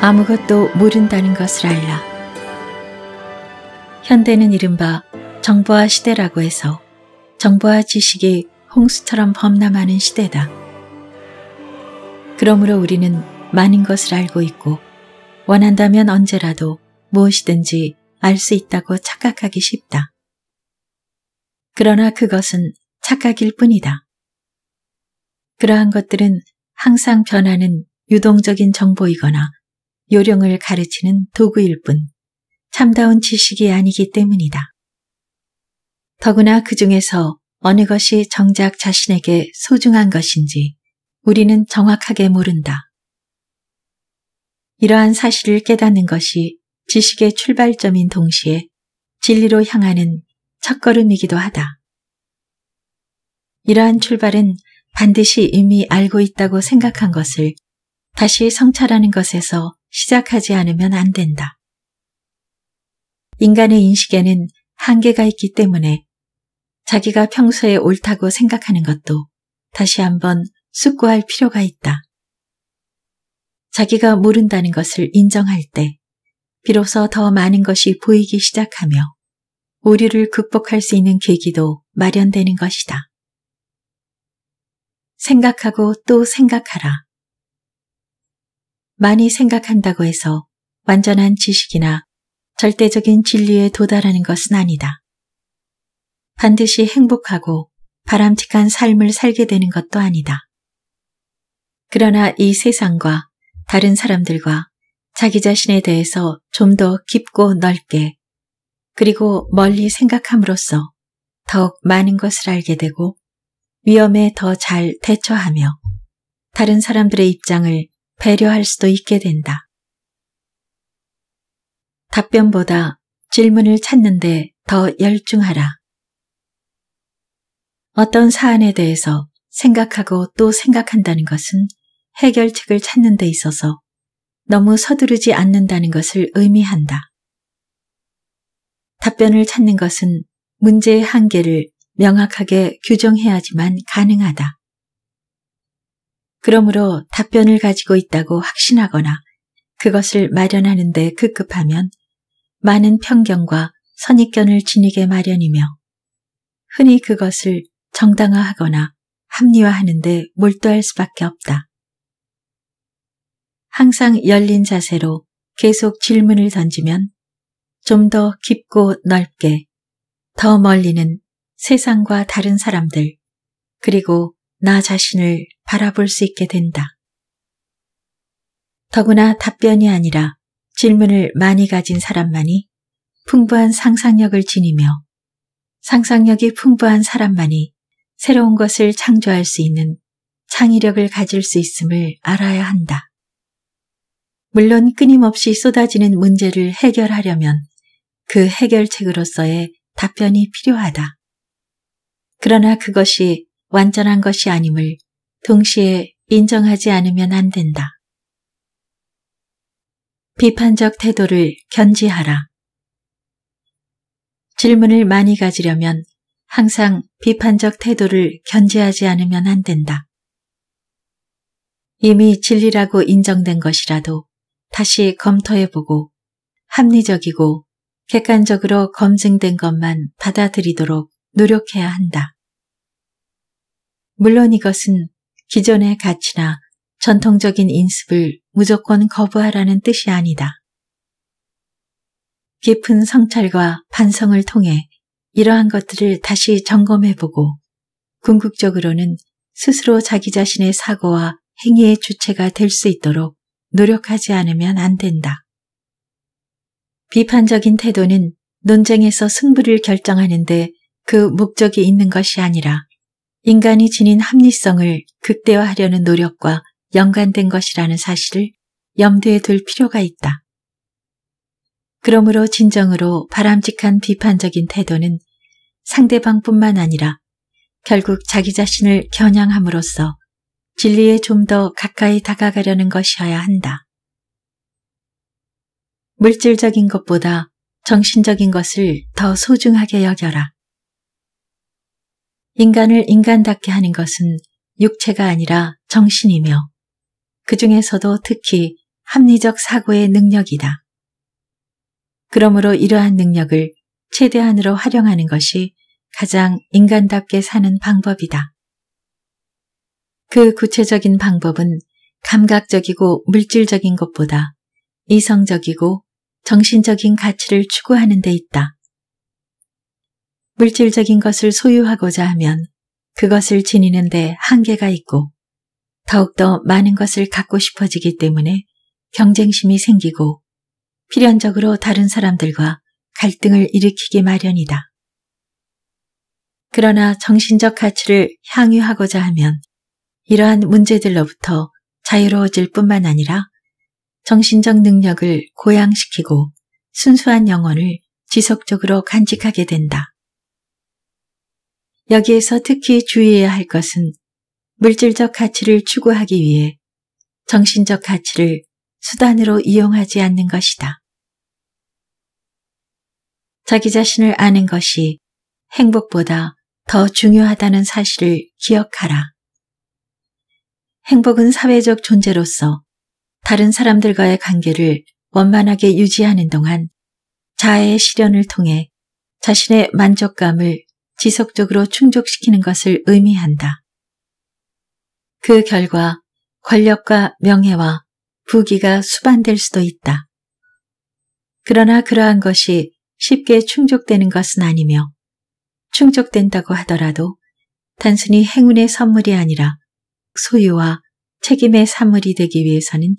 아무것도 모른다는 것을 알라. 현대는 이른바 정보화 시대라고 해서 정보화 지식이 홍수처럼 범람하는 시대다. 그러므로 우리는 많은 것을 알고 있고 원한다면 언제라도 무엇이든지 알 수 있다고 착각하기 쉽다. 그러나 그것은 착각일 뿐이다. 그러한 것들은 항상 변하는 유동적인 정보이거나 요령을 가르치는 도구일 뿐 참다운 지식이 아니기 때문이다. 더구나 그 중에서 어느 것이 정작 자신에게 소중한 것인지 우리는 정확하게 모른다. 이러한 사실을 깨닫는 것이 지식의 출발점인 동시에 진리로 향하는 첫걸음이기도 하다. 이러한 출발은 반드시 이미 알고 있다고 생각한 것을 다시 성찰하는 것에서 시작하지 않으면 안 된다. 인간의 인식에는 한계가 있기 때문에 자기가 평소에 옳다고 생각하는 것도 다시 한번 숙고할 필요가 있다. 자기가 모른다는 것을 인정할 때 비로소 더 많은 것이 보이기 시작하며 오류를 극복할 수 있는 계기도 마련되는 것이다. 생각하고 또 생각하라. 많이 생각한다고 해서 완전한 지식이나 절대적인 진리에 도달하는 것은 아니다. 반드시 행복하고 바람직한 삶을 살게 되는 것도 아니다. 그러나 이 세상과 다른 사람들과 자기 자신에 대해서 좀 더 깊고 넓게 그리고 멀리 생각함으로써 더욱 많은 것을 알게 되고 위험에 더 잘 대처하며 다른 사람들의 입장을 배려할 수도 있게 된다. 답변보다 질문을 찾는데 더 열중하라. 어떤 사안에 대해서 생각하고 또 생각한다는 것은 해결책을 찾는 데 있어서 너무 서두르지 않는다는 것을 의미한다. 답변을 찾는 것은 문제의 한계를 명확하게 규정해야지만 가능하다. 그러므로 답변을 가지고 있다고 확신하거나 그것을 마련하는 데 급급하면 많은 편견과 선입견을 지니게 마련이며 흔히 그것을 정당화하거나 합리화하는 데 몰두할 수밖에 없다. 항상 열린 자세로 계속 질문을 던지면 좀 더 깊고 넓게 더 멀리는 세상과 다른 사람들 그리고 나 자신을 바라볼 수 있게 된다. 더구나 답변이 아니라 질문을 많이 가진 사람만이 풍부한 상상력을 지니며 상상력이 풍부한 사람만이 새로운 것을 창조할 수 있는 창의력을 가질 수 있음을 알아야 한다. 물론 끊임없이 쏟아지는 문제를 해결하려면 그 해결책으로서의 답변이 필요하다. 그러나 그것이 완전한 것이 아님을 동시에 인정하지 않으면 안 된다. 비판적 태도를 견지하라. 질문을 많이 가지려면 항상 비판적 태도를 견지하지 않으면 안 된다. 이미 진리라고 인정된 것이라도 다시 검토해보고 합리적이고 객관적으로 검증된 것만 받아들이도록 노력해야 한다. 물론 이것은 기존의 가치나 전통적인 인습을 무조건 거부하라는 뜻이 아니다. 깊은 성찰과 반성을 통해 이러한 것들을 다시 점검해보고 궁극적으로는 스스로 자기 자신의 사고와 행위의 주체가 될 수 있도록 노력하지 않으면 안 된다. 비판적인 태도는 논쟁에서 승부를 결정하는데 그 목적이 있는 것이 아니라 인간이 지닌 합리성을 극대화하려는 노력과 연관된 것이라는 사실을 염두에 둘 필요가 있다. 그러므로 진정으로 바람직한 비판적인 태도는 상대방뿐만 아니라 결국 자기 자신을 겨냥함으로써 진리에 좀 더 가까이 다가가려는 것이어야 한다. 물질적인 것보다 정신적인 것을 더 소중하게 여겨라. 인간을 인간답게 하는 것은 육체가 아니라 정신이며 그 중에서도 특히 합리적 사고의 능력이다. 그러므로 이러한 능력을 최대한으로 활용하는 것이 가장 인간답게 사는 방법이다. 그 구체적인 방법은 감각적이고 물질적인 것보다 이성적이고 정신적인 가치를 추구하는 데 있다. 물질적인 것을 소유하고자 하면 그것을 지니는데 한계가 있고 더욱더 많은 것을 갖고 싶어지기 때문에 경쟁심이 생기고 필연적으로 다른 사람들과 갈등을 일으키기 마련이다. 그러나 정신적 가치를 향유하고자 하면 이러한 문제들로부터 자유로워질 뿐만 아니라 정신적 능력을 고양시키고 순수한 영혼을 지속적으로 간직하게 된다. 여기에서 특히 주의해야 할 것은 물질적 가치를 추구하기 위해 정신적 가치를 수단으로 이용하지 않는 것이다. 자기 자신을 아는 것이 행복보다 더 중요하다는 사실을 기억하라. 행복은 사회적 존재로서 다른 사람들과의 관계를 원만하게 유지하는 동안 자아의 실현을 통해 자신의 만족감을 지속적으로 충족시키는 것을 의미한다. 그 결과 권력과 명예와 부기가 수반될 수도 있다. 그러나 그러한 것이 쉽게 충족되는 것은 아니며 충족된다고 하더라도 단순히 행운의 선물이 아니라 소유와 책임의 산물이 되기 위해서는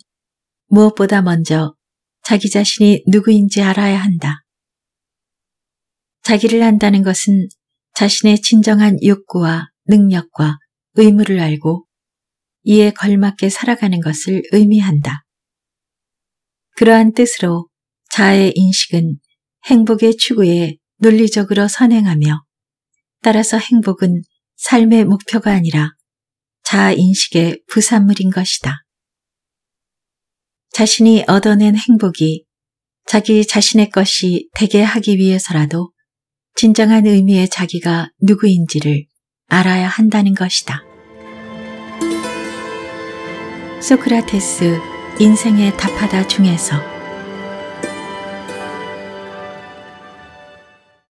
무엇보다 먼저 자기 자신이 누구인지 알아야 한다. 자기를 한다는 것은 자신의 진정한 욕구와 능력과 의무를 알고 이에 걸맞게 살아가는 것을 의미한다. 그러한 뜻으로 자의 인식은 행복의 추구에 논리적으로 선행하며 따라서 행복은 삶의 목표가 아니라 자아인식의 부산물인 것이다. 자신이 얻어낸 행복이 자기 자신의 것이 되게 하기 위해서라도 진정한 의미의 자기가 누구인지를 알아야 한다는 것이다. 소크라테스 인생의 답하다 중에서